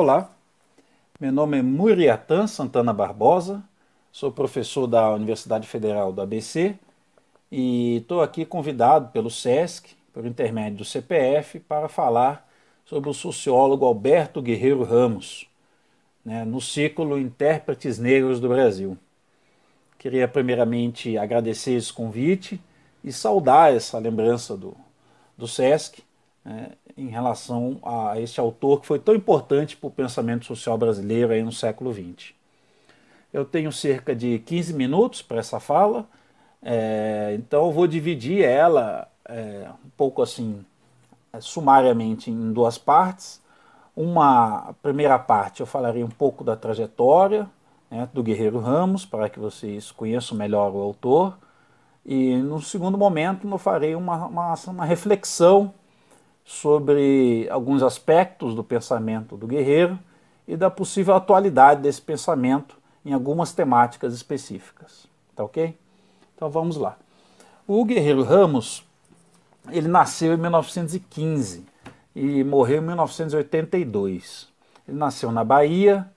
Olá, meu nome é Muriatan Santana Barbosa, sou professor da Universidade Federal do ABC e estou aqui convidado pelo SESC, por intermédio do CPF, para falar sobre o sociólogo Alberto Guerreiro Ramos, né, no ciclo Intérpretes Negros do Brasil. Queria primeiramente agradecer esse convite e saudar essa lembrança do, do SESC né, em relação a esse autor que foi tão importante para o pensamento social brasileiro aí no século XX. Eu tenho cerca de 15 minutos para essa fala, é, então eu vou dividir ela é, um pouco assim, é, sumariamente, em duas partes. Uma primeira parte eu falarei um pouco da trajetória né, do Guerreiro Ramos, para que vocês conheçam melhor o autor. E no segundo momento eu farei uma, uma, uma reflexão sobre alguns aspectos do pensamento do guerreiro e da possível atualidade desse pensamento em algumas temáticas específicas. Tá ok? Então vamos lá. O Guerreiro Ramos, ele nasceu em 1915 e morreu em 1982. Ele nasceu na Bahia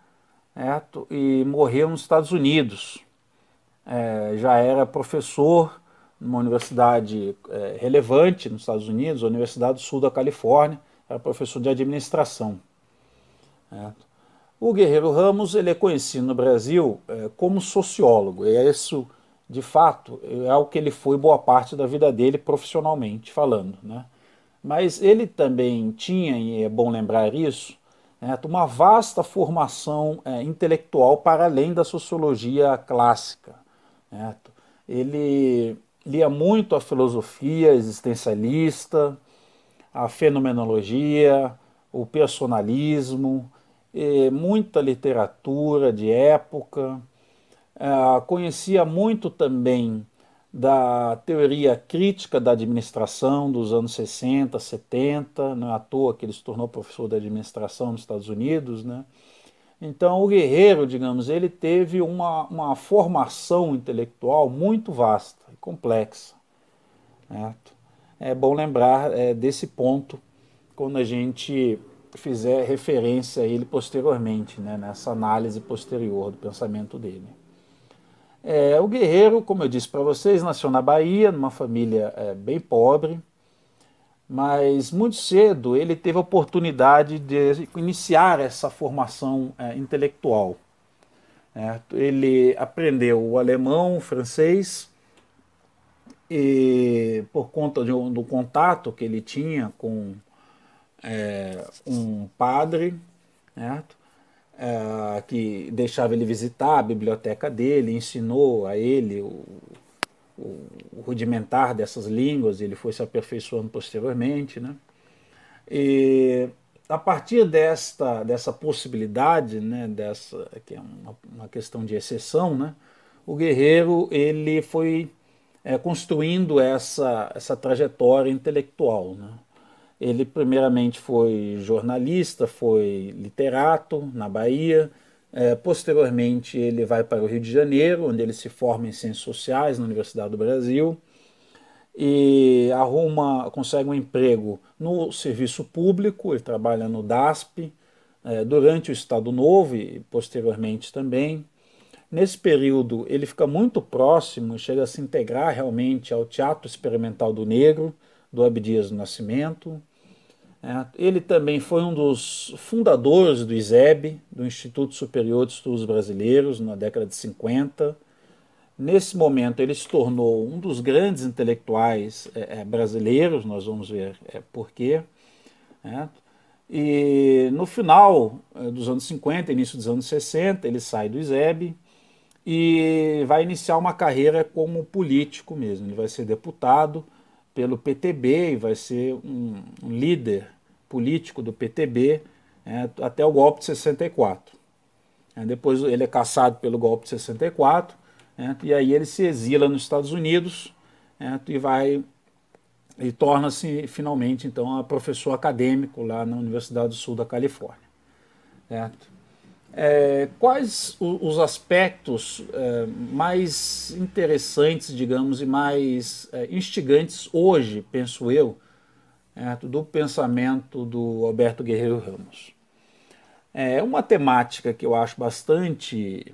certo? e morreu nos Estados Unidos. É, já era professor numa universidade é, relevante nos Estados Unidos, a Universidade do Sul da Califórnia, era professor de administração. O Guerreiro Ramos ele é conhecido no Brasil é, como sociólogo, e é isso, de fato, é o que ele foi boa parte da vida dele profissionalmente falando. Né? Mas ele também tinha, e é bom lembrar isso, uma vasta formação é, intelectual para além da sociologia clássica. Certo? Ele lia muito a filosofia existencialista, a fenomenologia, o personalismo, muita literatura de época. É, conhecia muito também da teoria crítica da administração dos anos 60, 70, não é à toa que ele se tornou professor de administração nos Estados Unidos, né? Então, o guerreiro, digamos, ele teve uma, uma formação intelectual muito vasta complexa. Certo? É bom lembrar é, desse ponto quando a gente fizer referência a ele posteriormente, né, nessa análise posterior do pensamento dele. É, o guerreiro, como eu disse para vocês, nasceu na Bahia, numa família é, bem pobre, mas muito cedo ele teve a oportunidade de iniciar essa formação é, intelectual. Ele aprendeu o alemão, o francês, e por conta de, do contato que ele tinha com é, um padre, certo? É, que deixava ele visitar a biblioteca dele, ensinou a ele o, o, o rudimentar dessas línguas, ele foi se aperfeiçoando posteriormente. Né? E a partir desta, dessa possibilidade, né, dessa, que é uma, uma questão de exceção, né, o guerreiro ele foi é, construindo essa, essa trajetória intelectual. Né? Ele, primeiramente, foi jornalista, foi literato na Bahia. É, posteriormente, ele vai para o Rio de Janeiro, onde ele se forma em Ciências Sociais na Universidade do Brasil e arruma, consegue um emprego no serviço público, ele trabalha no DASP é, durante o Estado Novo e posteriormente também. Nesse período, ele fica muito próximo, chega a se integrar realmente ao Teatro Experimental do Negro, do Abdias do Nascimento. Né? ele também foi um dos fundadores do ISEB, do Instituto Superior de Estudos Brasileiros, na década de 50. Nesse momento, ele se tornou um dos grandes intelectuais é, é, brasileiros, nós vamos ver é, por quê. Né? E no final dos anos 50, início dos anos 60, ele sai do ISEB e vai iniciar uma carreira como político mesmo. Ele vai ser deputado pelo PTB e vai ser um, um líder político do PTB né, até o golpe de 64. É, depois ele é caçado pelo golpe de 64 né, e aí ele se exila nos Estados Unidos né, e vai e torna-se finalmente então professor acadêmico lá na Universidade do Sul da Califórnia. Certo? É, quais os aspectos é, mais interessantes, digamos, e mais é, instigantes hoje, penso eu, é, do pensamento do Alberto Guerreiro Ramos? É uma temática que eu acho bastante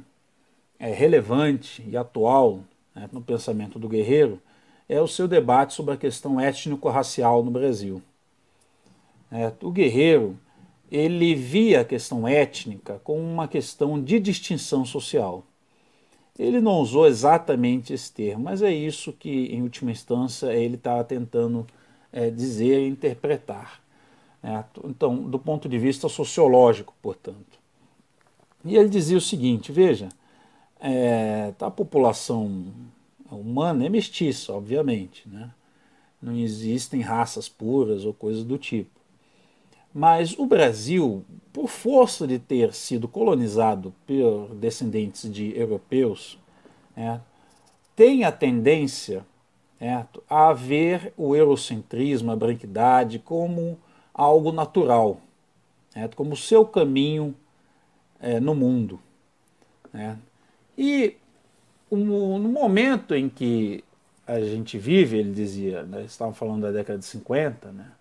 é, relevante e atual né, no pensamento do Guerreiro é o seu debate sobre a questão étnico-racial no Brasil. É, o Guerreiro ele via a questão étnica como uma questão de distinção social. Ele não usou exatamente esse termo, mas é isso que, em última instância, ele estava tá tentando é, dizer e interpretar. Né? Então, do ponto de vista sociológico, portanto. E ele dizia o seguinte: veja, é, tá a população humana é mestiça, obviamente. Né? Não existem raças puras ou coisas do tipo. Mas o Brasil, por força de ter sido colonizado por descendentes de europeus, é, tem a tendência é, a ver o eurocentrismo, a branquidade, como algo natural, é, como seu caminho eh, no mundo. Né. E um, no momento em que a gente vive, ele dizia, né, estavam falando da década de 50, né,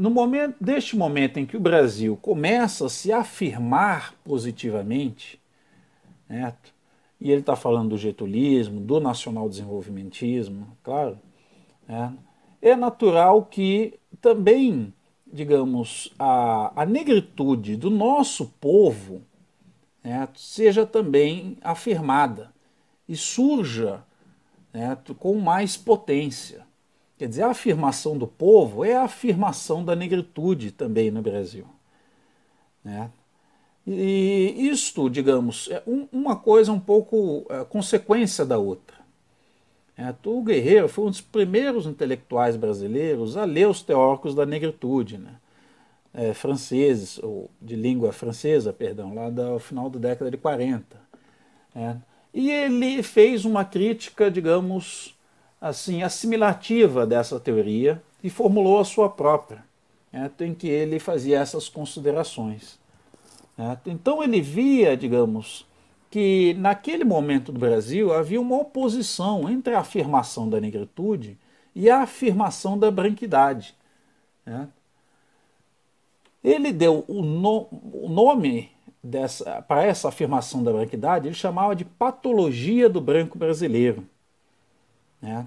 no momento, deste momento em que o Brasil começa a se afirmar positivamente, certo? e ele está falando do getulismo, do nacional desenvolvimentismo, claro, é, é natural que também, digamos, a, a negritude do nosso povo certo? seja também afirmada e surja certo? com mais potência. Quer dizer, a afirmação do povo é a afirmação da negritude também no Brasil. Né? E isto, digamos, é uma coisa um pouco é, consequência da outra. É, o Guerreiro foi um dos primeiros intelectuais brasileiros a ler os teóricos da negritude, né? é, franceses, ou de língua francesa, perdão, lá do final da década de 40. É. Né? E ele fez uma crítica, digamos, assim assimilativa dessa teoria e formulou a sua própria, né, em que ele fazia essas considerações. Né. Então ele via, digamos, que naquele momento do Brasil havia uma oposição entre a afirmação da negritude e a afirmação da branquidade. Né. Ele deu o, no, o nome dessa, para essa afirmação da branquidade, ele chamava de patologia do branco brasileiro. Né?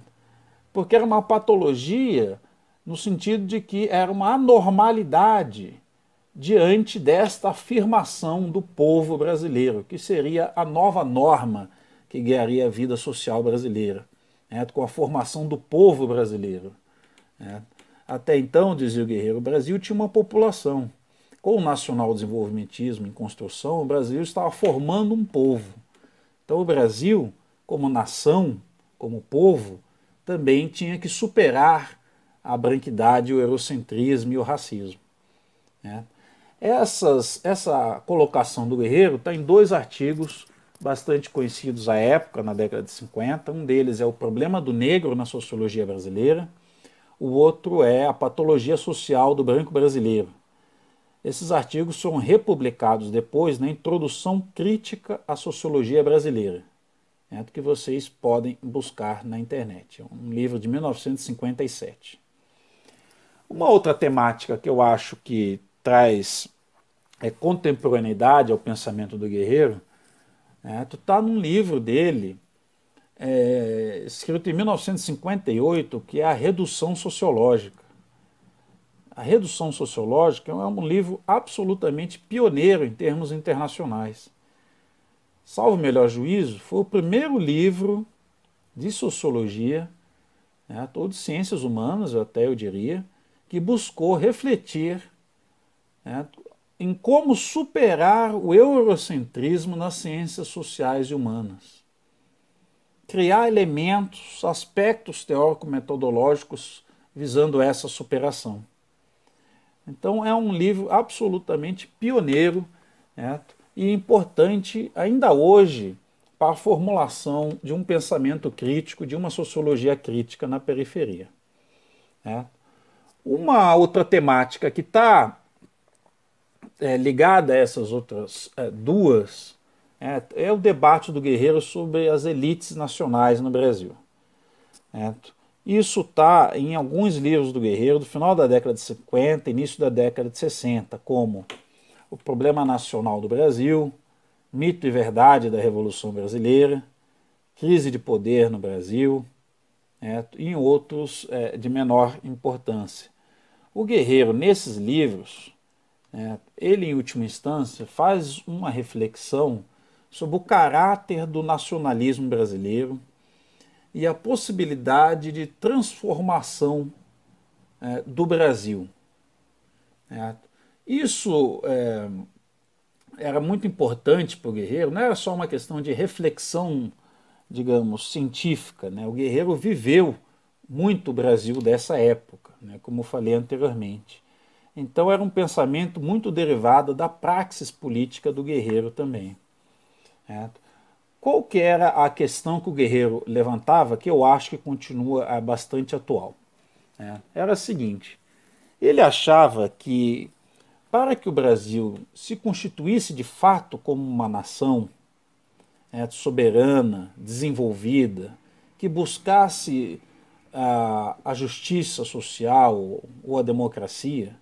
Porque era uma patologia no sentido de que era uma anormalidade diante desta afirmação do povo brasileiro, que seria a nova norma que guiaria a vida social brasileira, né? com a formação do povo brasileiro. Né? Até então, dizia o Guerreiro, o Brasil tinha uma população. Com o nacional desenvolvimentismo em construção, o Brasil estava formando um povo. Então, o Brasil, como nação, como povo, também tinha que superar a branquidade, o eurocentrismo e o racismo. Né? Essas, essa colocação do Guerreiro está em dois artigos bastante conhecidos à época, na década de 50. Um deles é O Problema do Negro na Sociologia Brasileira, o outro é A Patologia Social do Branco Brasileiro. Esses artigos foram republicados depois na Introdução Crítica à Sociologia Brasileira. Né, que vocês podem buscar na internet. É um livro de 1957. Uma outra temática que eu acho que traz é, contemporaneidade ao pensamento do guerreiro né, Tu está num livro dele, é, escrito em 1958, que é A Redução Sociológica. A Redução Sociológica é um livro absolutamente pioneiro em termos internacionais salvo melhor juízo, foi o primeiro livro de sociologia, né, ou de ciências humanas, até eu diria, que buscou refletir né, em como superar o eurocentrismo nas ciências sociais e humanas. Criar elementos, aspectos teórico-metodológicos visando essa superação. Então, é um livro absolutamente pioneiro, certo? Né, e importante ainda hoje para a formulação de um pensamento crítico, de uma sociologia crítica na periferia. Né? Uma outra temática que está é, ligada a essas outras é, duas é, é, o debate do Guerreiro sobre as elites nacionais no Brasil. Né? Isso está em alguns livros do Guerreiro do final da década de 50, início da década de 60, como o Problema Nacional do Brasil, Mito e Verdade da Revolução Brasileira, Crise de Poder no Brasil, né, em outros é, de menor importância. O guerreiro, nesses livros, né, ele, em última instância, faz uma reflexão sobre o caráter do nacionalismo brasileiro e a possibilidade de transformação é, do Brasil. Né. Isso é, era muito importante para o guerreiro, não era só uma questão de reflexão, digamos, científica. Né? O guerreiro viveu muito o Brasil dessa época, né? como falei anteriormente. Então era um pensamento muito derivado da praxis política do guerreiro também. Qual que era a questão que o guerreiro levantava, que eu acho que continua é, bastante atual? Né? Era a seguinte, ele achava que para que o Brasil se constituísse de fato como uma nação é, soberana, desenvolvida, que buscasse a, a justiça social ou a democracia,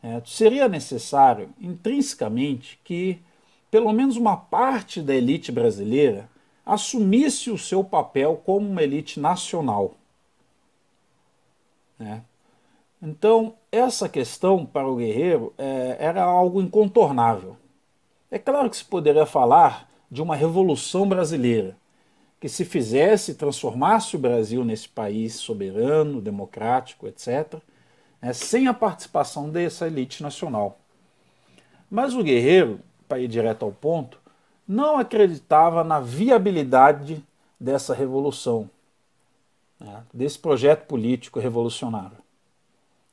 é, seria necessário intrinsecamente que pelo menos uma parte da elite brasileira assumisse o seu papel como uma elite nacional. Né? Então, essa questão para o guerreiro é, era algo incontornável. É claro que se poderia falar de uma revolução brasileira, que se fizesse, transformasse o Brasil nesse país soberano, democrático, etc., né, sem a participação dessa elite nacional. Mas o guerreiro, para ir direto ao ponto, não acreditava na viabilidade dessa revolução, né, desse projeto político revolucionário.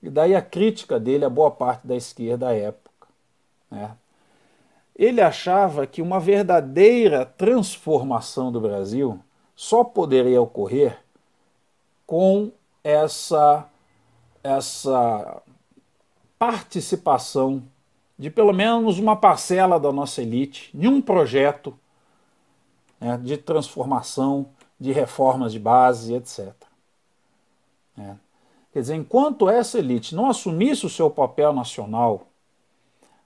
E daí a crítica dele a boa parte da esquerda à época. Né? Ele achava que uma verdadeira transformação do Brasil só poderia ocorrer com essa, essa participação de pelo menos uma parcela da nossa elite em um projeto né, de transformação, de reformas de base, etc. É. Né? Quer dizer, enquanto essa elite não assumisse o seu papel nacional,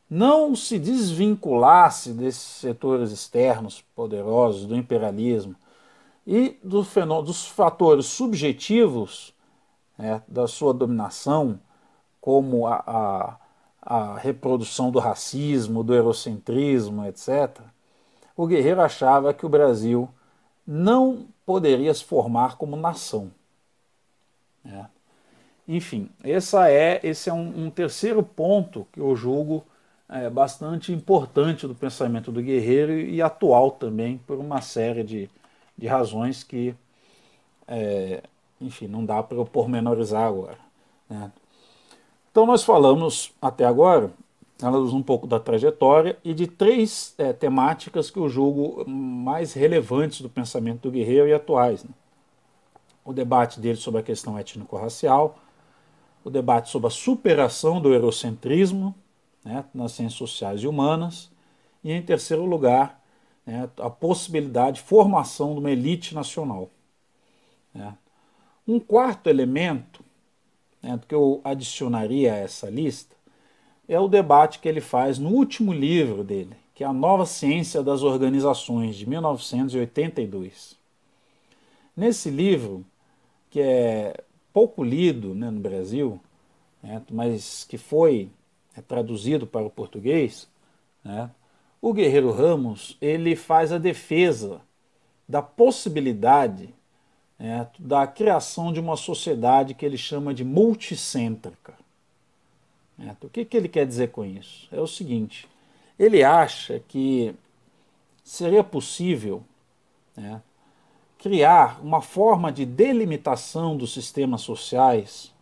não se desvinculasse desses setores externos poderosos, do imperialismo e do dos fatores subjetivos né, da sua dominação, como a, a, a reprodução do racismo, do eurocentrismo, etc., o Guerreiro achava que o Brasil não poderia se formar como nação. Né? Enfim, essa é, esse é um, um terceiro ponto que eu julgo é, bastante importante do pensamento do guerreiro e atual também por uma série de, de razões que, é, enfim, não dá para eu pormenorizar agora. Né? Então nós falamos até agora, um pouco da trajetória e de três é, temáticas que eu julgo mais relevantes do pensamento do guerreiro e atuais. Né? O debate dele sobre a questão étnico-racial, o debate sobre a superação do eurocentrismo né, nas ciências sociais e humanas, e em terceiro lugar, né, a possibilidade de formação de uma elite nacional. Né. Um quarto elemento né, que eu adicionaria a essa lista é o debate que ele faz no último livro dele, que é A Nova Ciência das Organizações, de 1982. Nesse livro, que é pouco lido né, no Brasil, né, mas que foi é, traduzido para o português, né, o Guerreiro Ramos ele faz a defesa da possibilidade né, da criação de uma sociedade que ele chama de multicêntrica. Né, o que, que ele quer dizer com isso? É o seguinte: ele acha que seria possível né, criar uma forma de delimitação dos sistemas sociais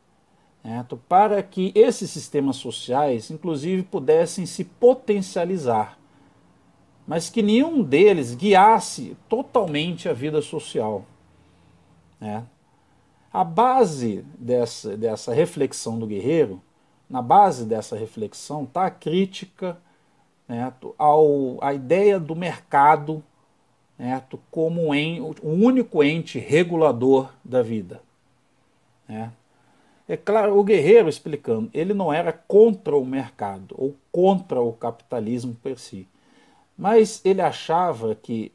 certo? para que esses sistemas sociais, inclusive, pudessem se potencializar, mas que nenhum deles guiasse totalmente a vida social. Né? A base dessa, dessa reflexão do guerreiro, na base dessa reflexão, está a crítica né, ao, à ideia do mercado certo? como em, o único ente regulador da vida. Né? É claro, o guerreiro, explicando, ele não era contra o mercado ou contra o capitalismo per si, mas ele achava que,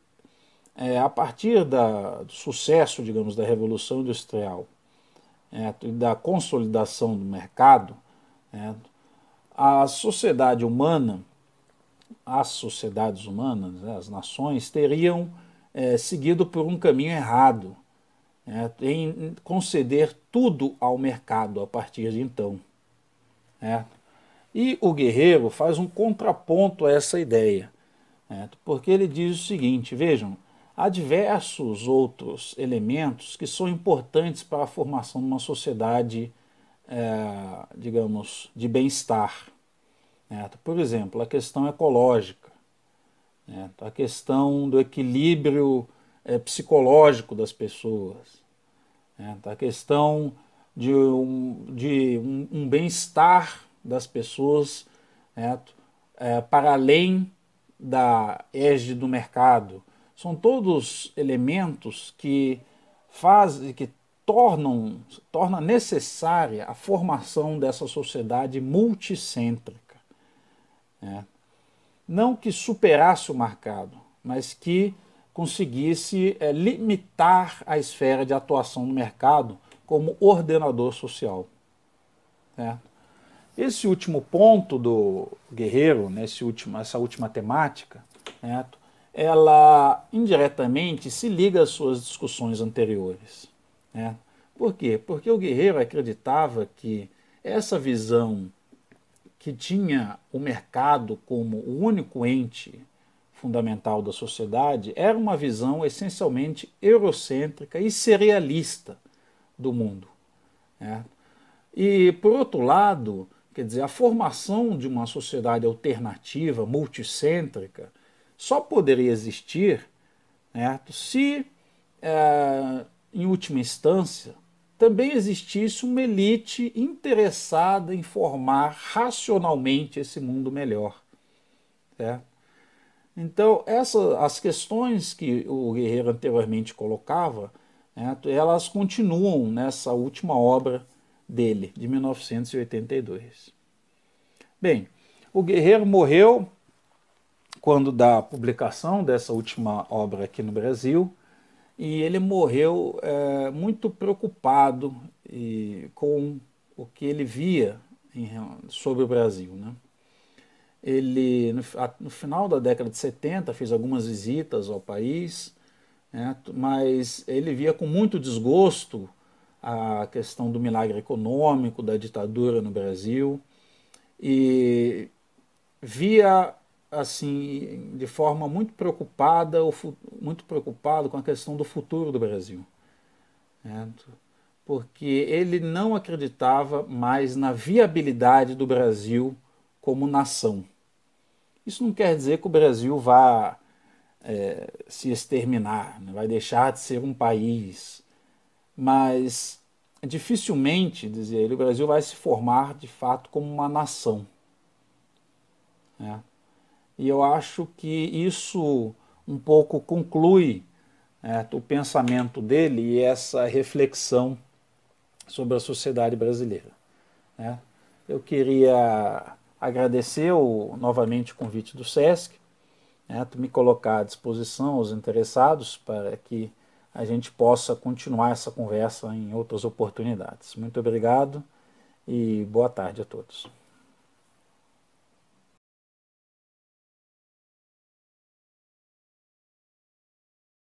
é, a partir da, do sucesso, digamos, da Revolução Industrial é, e da consolidação do mercado, é, a sociedade humana as sociedades humanas, né, as nações, teriam é, seguido por um caminho errado, é, em conceder tudo ao mercado a partir de então. É. E o guerreiro faz um contraponto a essa ideia, porque ele diz o seguinte: vejam, há diversos outros elementos que são importantes para a formação de uma sociedade, é, digamos, de bem-estar. Por exemplo, a questão ecológica, a questão do equilíbrio eh, psicológico das pessoas, a questão de um, de um, um bem-estar das pessoas eh, para além da égide do mercado. São todos elementos que fazem, que tornam, torna necessária a formação dessa sociedade multicêntrica. Né? Não que superasse o mercado, mas que conseguisse é, limitar a esfera de atuação do mercado como ordenador social. Né? Esse último ponto do Guerreiro, nesse né, último, essa última temática, né, ela indiretamente se liga às suas discussões anteriores. Né? Por quê? Porque o Guerreiro acreditava que essa visão que tinha o mercado como o único ente fundamental da sociedade, era uma visão essencialmente eurocêntrica e serialista do mundo. Né? E, por outro lado, quer dizer, a formação de uma sociedade alternativa, multicêntrica, só poderia existir né, se, é, em última instância, também existisse uma elite interessada em formar racionalmente esse mundo melhor. Né? Então, essa, as questões que o Guerreiro anteriormente colocava, né, elas continuam nessa última obra dele, de 1982. Bem, o Guerreiro morreu quando da publicação dessa última obra aqui no Brasil, e ele morreu é, muito preocupado e, com o que ele via em, sobre o Brasil. Né? Ele, no, a, no, final da década de 70, fez algumas visitas ao país, né? mas ele via com muito desgosto a questão do milagre econômico, da ditadura no Brasil, e via assim de forma muito preocupada muito preocupado com a questão do futuro do Brasil né? porque ele não acreditava mais na viabilidade do Brasil como nação isso não quer dizer que o Brasil vá é, se exterminar né? vai deixar de ser um país mas dificilmente dizia ele o Brasil vai se formar de fato como uma nação né? E eu acho que isso um pouco conclui é, o pensamento dele e essa reflexão sobre a sociedade brasileira. Né? Eu queria agradecer o, novamente o convite do SESC, né, me colocar à disposição aos interessados para que a gente possa continuar essa conversa em outras oportunidades. Muito obrigado e boa tarde a todos.